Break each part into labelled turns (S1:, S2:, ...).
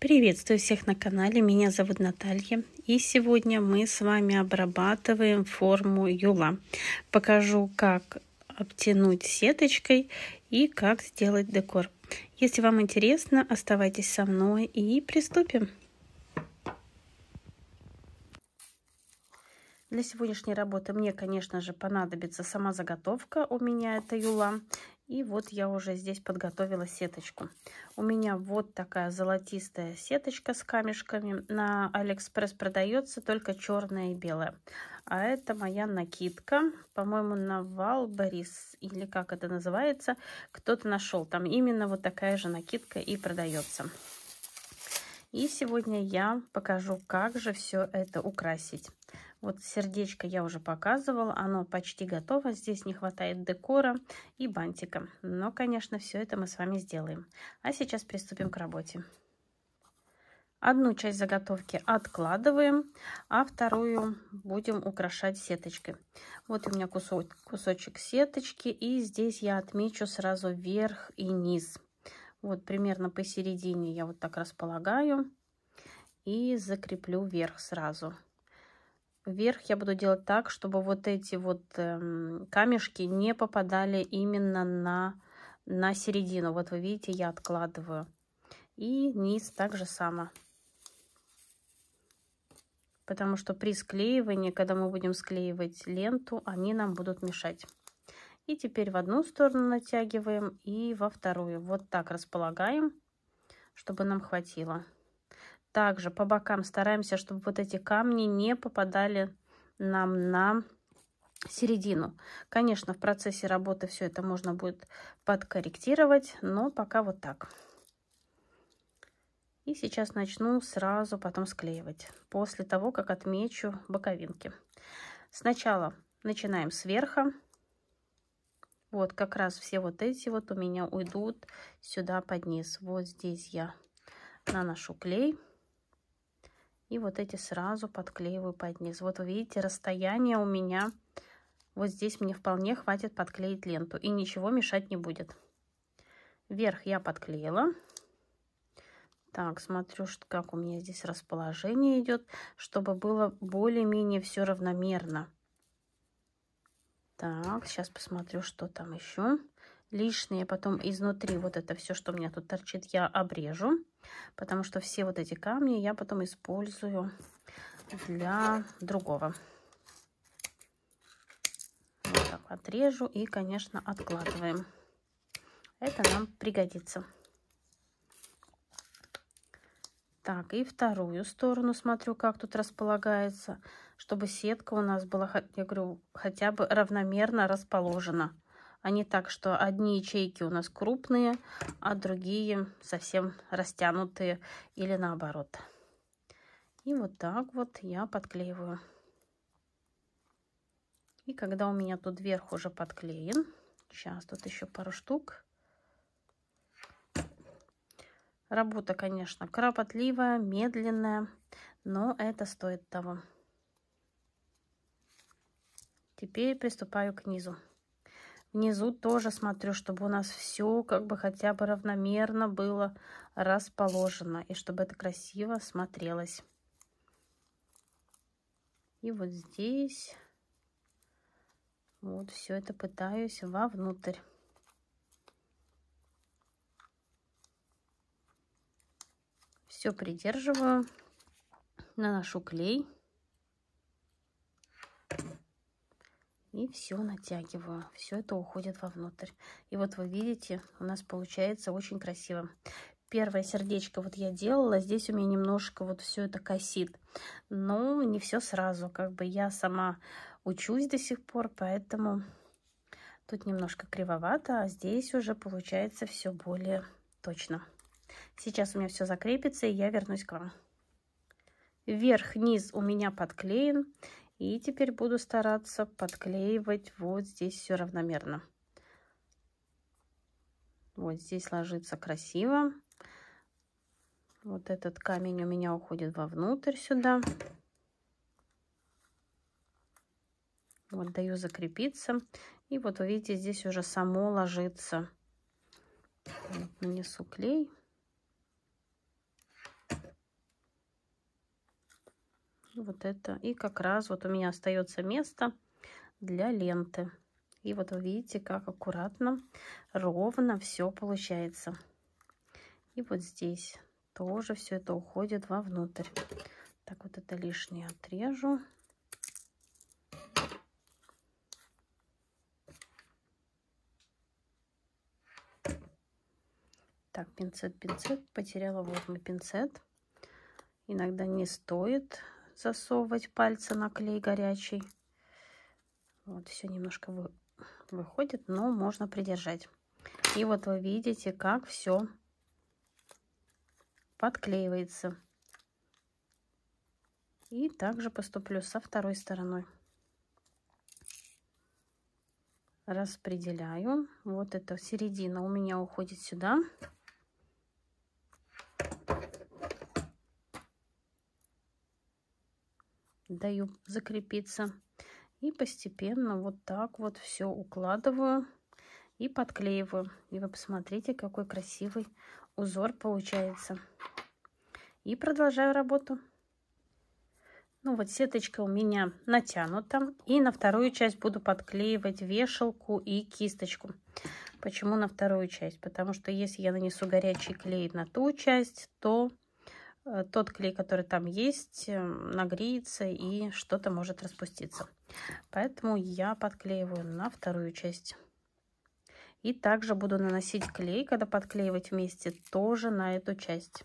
S1: Приветствую всех на канале, меня зовут Наталья и сегодня мы с вами обрабатываем форму юла. Покажу как обтянуть сеточкой и как сделать декор. Если вам интересно, оставайтесь со мной и приступим. Для сегодняшней работы мне, конечно же, понадобится сама заготовка, у меня это юла. И вот я уже здесь подготовила сеточку. У меня вот такая золотистая сеточка с камешками. На Алиэкспресс продается только черная и белая. А это моя накидка. По-моему, на Валборис или как это называется. Кто-то нашел. Там именно вот такая же накидка и продается. И сегодня я покажу, как же все это украсить. Вот сердечко я уже показывала, оно почти готово. Здесь не хватает декора и бантика. Но, конечно, все это мы с вами сделаем. А сейчас приступим к работе. Одну часть заготовки откладываем, а вторую будем украшать сеточкой. Вот у меня кусочек, кусочек сеточки, и здесь я отмечу сразу верх и низ. Вот примерно посередине я вот так располагаю и закреплю верх сразу вверх я буду делать так, чтобы вот эти вот эм, камешки не попадали именно на, на середину. Вот вы видите, я откладываю. И низ так же само. Потому что при склеивании, когда мы будем склеивать ленту, они нам будут мешать. И теперь в одну сторону натягиваем и во вторую. Вот так располагаем, чтобы нам хватило. Также по бокам стараемся, чтобы вот эти камни не попадали нам на середину. Конечно, в процессе работы все это можно будет подкорректировать, но пока вот так. И сейчас начну сразу потом склеивать, после того, как отмечу боковинки. Сначала начинаем сверху. Вот как раз все вот эти вот у меня уйдут сюда под низ. Вот здесь я наношу клей. И вот эти сразу подклеиваю под низ. Вот вы видите, расстояние у меня вот здесь мне вполне хватит подклеить ленту. И ничего мешать не будет. Вверх я подклеила. Так, смотрю, как у меня здесь расположение идет, чтобы было более-менее все равномерно. Так, сейчас посмотрю, что там еще лишнее потом изнутри вот это все, что у меня тут торчит, я обрежу, потому что все вот эти камни я потом использую для другого. Вот так отрежу и, конечно, откладываем. Это нам пригодится. Так, и вторую сторону смотрю, как тут располагается, чтобы сетка у нас была, я говорю, хотя бы равномерно расположена а не так, что одни ячейки у нас крупные, а другие совсем растянутые или наоборот. И вот так вот я подклеиваю. И когда у меня тут верх уже подклеен, сейчас тут еще пару штук. Работа, конечно, кропотливая, медленная, но это стоит того. Теперь приступаю к низу. Внизу тоже смотрю, чтобы у нас все как бы хотя бы равномерно было расположено. И чтобы это красиво смотрелось. И вот здесь вот все это пытаюсь вовнутрь. Все придерживаю, наношу клей. И все натягиваю. Все это уходит вовнутрь. И вот вы видите, у нас получается очень красиво. Первое сердечко вот я делала. Здесь у меня немножко вот все это косит. Но не все сразу. Как бы я сама учусь до сих пор, поэтому тут немножко кривовато. А здесь уже получается все более точно. Сейчас у меня все закрепится, и я вернусь к вам. Верх-низ у меня подклеен. И теперь буду стараться подклеивать вот здесь все равномерно. Вот здесь ложится красиво. Вот этот камень у меня уходит вовнутрь сюда. Вот даю закрепиться. И вот вы видите, здесь уже само ложится. Вот, нанесу клей. вот это. И как раз вот у меня остается место для ленты. И вот вы видите, как аккуратно, ровно все получается. И вот здесь тоже все это уходит вовнутрь. Так вот это лишнее отрежу. Так, пинцет, пинцет. Потеряла вот мой пинцет. Иногда не стоит засовывать пальцы на клей горячий. Вот, все немножко вы, выходит, но можно придержать. И вот вы видите, как все подклеивается. И также поступлю со второй стороной. Распределяю. Вот эта середина у меня уходит сюда. Сюда. даю закрепиться. И постепенно вот так вот все укладываю и подклеиваю. И вы посмотрите, какой красивый узор получается. И продолжаю работу. Ну вот сеточка у меня натянута. И на вторую часть буду подклеивать вешалку и кисточку. Почему на вторую часть? Потому что если я нанесу горячий клей на ту часть, то Э, тот клей, который там есть, эм, нагреется и что-то может распуститься. Поэтому я подклеиваю на вторую часть. И также буду наносить клей, когда подклеивать вместе, тоже на эту часть.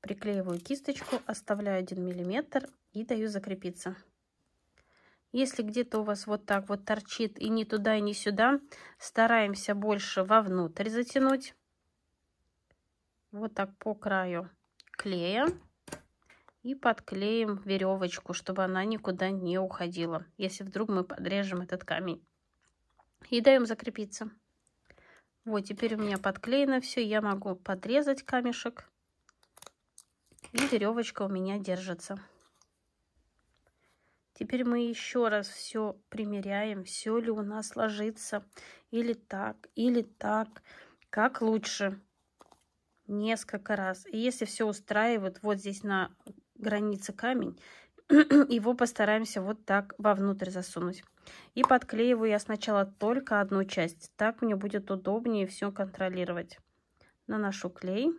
S1: Приклеиваю кисточку, оставляю 1 мм и даю закрепиться. Если где-то у вас вот так вот торчит и ни туда, и ни сюда, стараемся больше вовнутрь затянуть. Вот так по краю клея и подклеим веревочку, чтобы она никуда не уходила, если вдруг мы подрежем этот камень. И даем закрепиться. Вот, теперь у меня подклеено все, я могу подрезать камешек, и веревочка у меня держится. Теперь мы еще раз все примеряем, все ли у нас ложится, или так, или так, как лучше несколько раз. И если все устраивает, вот здесь на границе камень, его постараемся вот так вовнутрь засунуть. И подклеиваю я сначала только одну часть. Так мне будет удобнее все контролировать. Наношу клей.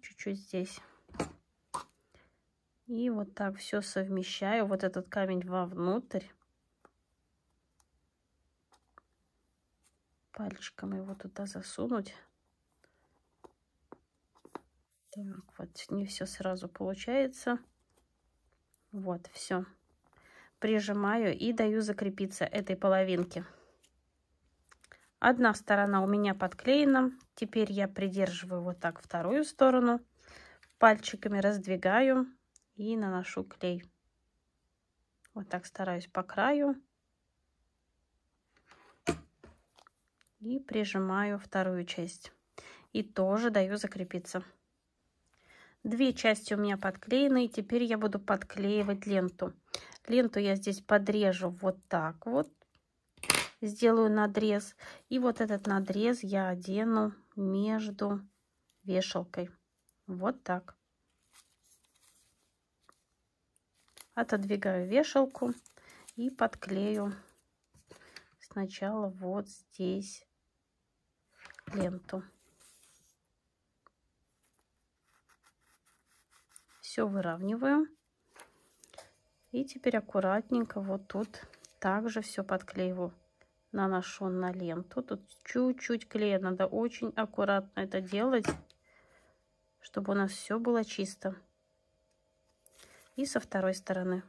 S1: Чуть-чуть здесь. И вот так все совмещаю. Вот этот камень вовнутрь. пальчиком его туда засунуть. Так, вот не все сразу получается. Вот, все. Прижимаю и даю закрепиться этой половинке. Одна сторона у меня подклеена. Теперь я придерживаю вот так вторую сторону. Пальчиками раздвигаю и наношу клей. Вот так стараюсь по краю. и прижимаю вторую часть. И тоже даю закрепиться. Две части у меня подклеены, и теперь я буду подклеивать ленту. Ленту я здесь подрежу вот так вот, сделаю надрез. И вот этот надрез я одену между вешалкой. Вот так. Отодвигаю вешалку и подклею сначала вот здесь ленту. Все выравниваю. И теперь аккуратненько вот тут также все подклеиваю. Наношу на ленту. Тут чуть-чуть клея. Надо очень аккуратно это делать, чтобы у нас все было чисто. И со второй стороны.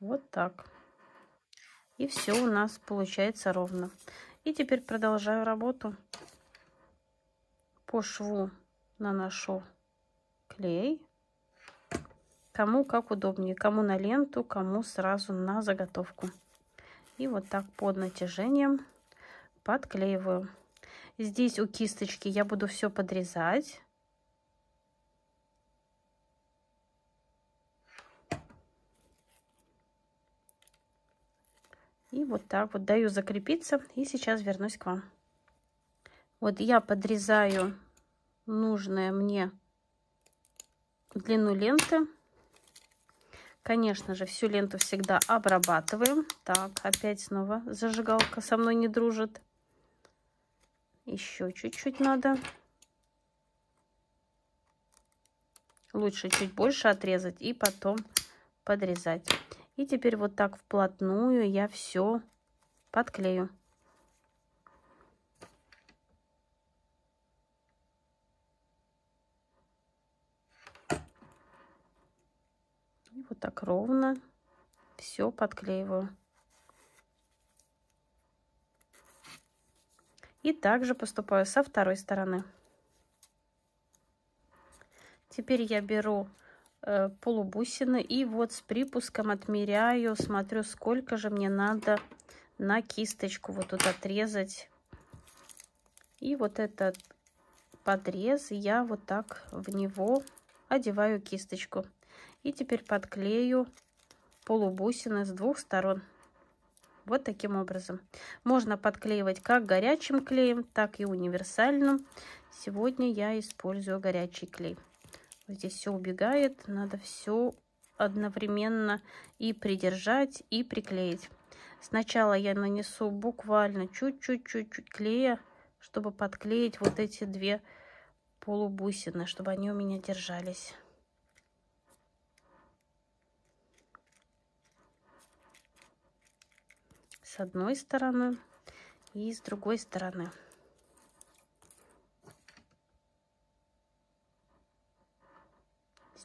S1: Вот так. И все у нас получается ровно. И теперь продолжаю работу. По шву наношу клей. Кому как удобнее. Кому на ленту, кому сразу на заготовку. И вот так под натяжением подклеиваю. Здесь у кисточки я буду все подрезать. вот так вот даю закрепиться. И сейчас вернусь к вам. Вот я подрезаю нужное мне длину ленты. Конечно же, всю ленту всегда обрабатываем. Так, опять снова зажигалка со мной не дружит. Еще чуть-чуть надо. Лучше чуть больше отрезать и потом подрезать. И теперь вот так вплотную я все подклею. И вот так ровно все подклеиваю. И также поступаю со второй стороны. Теперь я беру Э, полубусины. И вот с припуском отмеряю, смотрю, сколько же мне надо на кисточку вот тут отрезать. И вот этот подрез я вот так в него одеваю кисточку. И теперь подклею полубусины с двух сторон. Вот таким образом. Можно подклеивать как горячим клеем, так и универсальным. Сегодня я использую горячий клей здесь все убегает, надо все одновременно и придержать, и приклеить. Сначала я нанесу буквально чуть-чуть-чуть клея, чтобы подклеить вот эти две полубусины, чтобы они у меня держались. С одной стороны и с другой стороны.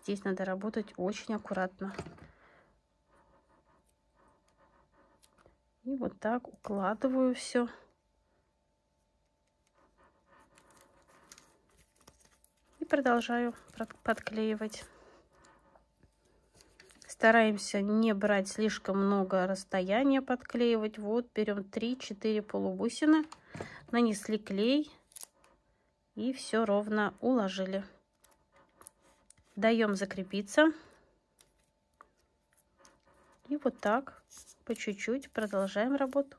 S1: здесь надо работать очень аккуратно. И вот так укладываю все. И продолжаю подклеивать. Стараемся не брать слишком много расстояния подклеивать. Вот берем 3-4 полубусины, нанесли клей и все ровно уложили даем закрепиться. И вот так по чуть-чуть продолжаем работу.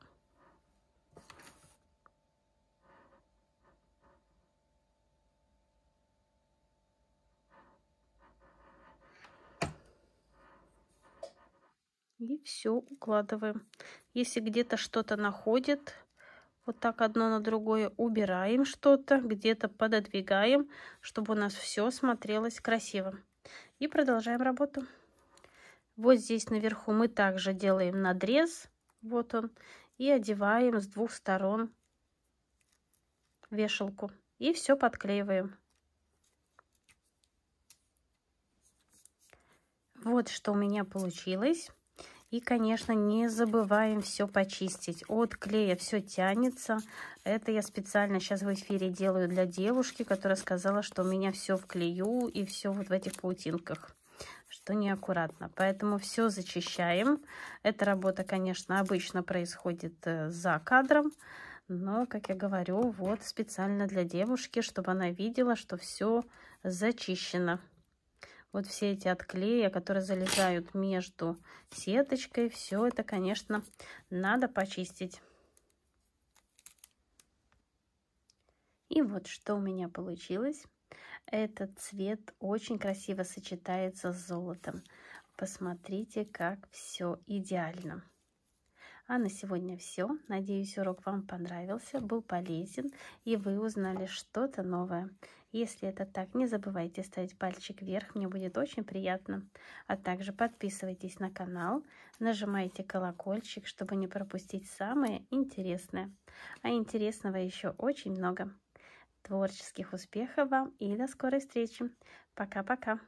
S1: И все укладываем. Если где-то что-то находит, вот так одно на другое убираем что-то, где-то пододвигаем, чтобы у нас все смотрелось красиво. И продолжаем работу. Вот здесь наверху мы также делаем надрез, вот он, и одеваем с двух сторон вешалку. И все подклеиваем. Вот что у меня получилось. И, конечно, не забываем все почистить. От клея все тянется. Это я специально сейчас в эфире делаю для девушки, которая сказала, что у меня все в клею и все вот в этих паутинках что неаккуратно. Поэтому все зачищаем. Эта работа, конечно, обычно происходит э, за кадром. Но, как я говорю, вот специально для девушки, чтобы она видела, что все зачищено вот все эти отклея, которые залезают между сеточкой, все это, конечно, надо почистить. И вот что у меня получилось. Этот цвет очень красиво сочетается с золотом. Посмотрите, как все идеально. А на сегодня все. Надеюсь, урок вам понравился, был полезен, и вы узнали что-то новое. Если это так, не забывайте ставить пальчик вверх, мне будет очень приятно. А также подписывайтесь на канал, нажимайте колокольчик, чтобы не пропустить самое интересное. А интересного еще очень много. Творческих успехов вам и до скорой встречи. Пока-пока.